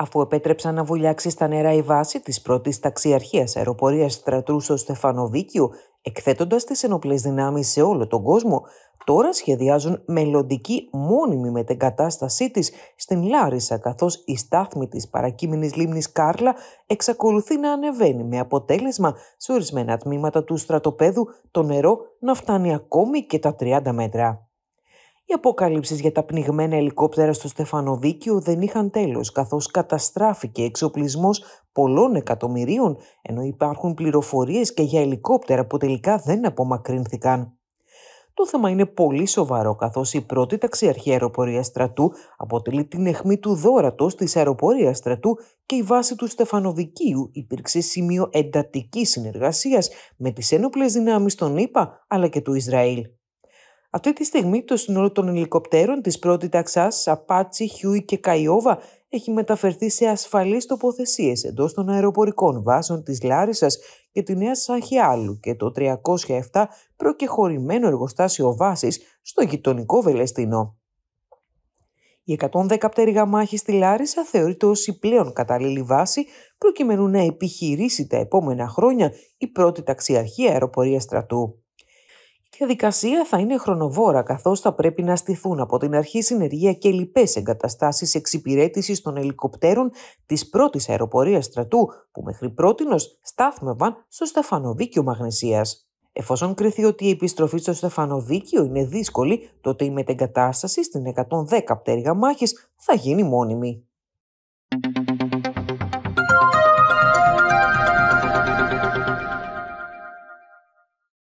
αφού επέτρεψαν να βουλιάξει στα νερά η βάση της πρώτης ταξιαρχίας αεροπορίας στρατού στο Στεφανοβίκιο, εκθέτοντας τις ενοπλές δυνάμεις σε όλο τον κόσμο, τώρα σχεδιάζουν μελλοντική μόνιμη μετεγκατάστασή της στην Λάρισα, καθώς η στάθμη της παρακείμενης λίμνης Κάρλα εξακολουθεί να ανεβαίνει με αποτέλεσμα σε ορισμένα τμήματα του στρατοπέδου το νερό να φτάνει ακόμη και τα 30 μέτρα. Οι αποκαλύψεις για τα πνιγμένα ελικόπτερα στο Στεφανοδίκιο δεν είχαν τέλος, καθώς καταστράφηκε εξοπλισμός πολλών εκατομμυρίων, ενώ υπάρχουν πληροφορίες και για ελικόπτερα που τελικά δεν απομακρύνθηκαν. Το θέμα είναι πολύ σοβαρό, καθώς η πρώτη ταξιαρχία αεροπορίας στρατού αποτελεί την αιχμή του δόρατος της αεροπορίας στρατού και η βάση του Στεφανοδικίου υπήρξε σημείο εντατικής συνεργασίας με τις ένοπλες δυνάμεις των ΗΠΑ αλλά και του Ισραήλ. Αυτή τη στιγμή το σύνολο των ελικοπτέρων της πρώτη ταξάς, Απάτσι, Χιούι και Καϊόβα έχει μεταφερθεί σε ασφαλείς τοποθεσίες εντός των αεροπορικών βάσεων της Λάρισας και τη Νέα Σαχιάλου και το 307 προκεχωρημένο εργοστάσιο βάσης στο γειτονικό Βελεστινό. Η 110 πτέρυγα μάχη στη Λάρισα θεωρείται ως η πλέον κατάλληλη βάση προκειμένου να επιχειρήσει τα επόμενα χρόνια η πρώτη ταξιαρχία αεροπορίας στρατού. Η διαδικασία θα είναι χρονοβόρα καθώς θα πρέπει να στηθούν από την αρχή συνεργεία και λοιπές εγκαταστάσεις εξυπηρέτησης των ελικοπτέρων της πρώτης αεροπορίας στρατού που μέχρι πρότινος στάθμευαν στο Στεφανοδίκιο Μαγνησίας. Εφόσον κρυθεί ότι η επιστροφή στο Στεφανοδίκιο είναι δύσκολη, τότε η μετεγκατάσταση στην 110 πτέρυγα μάχης θα γίνει μόνιμη.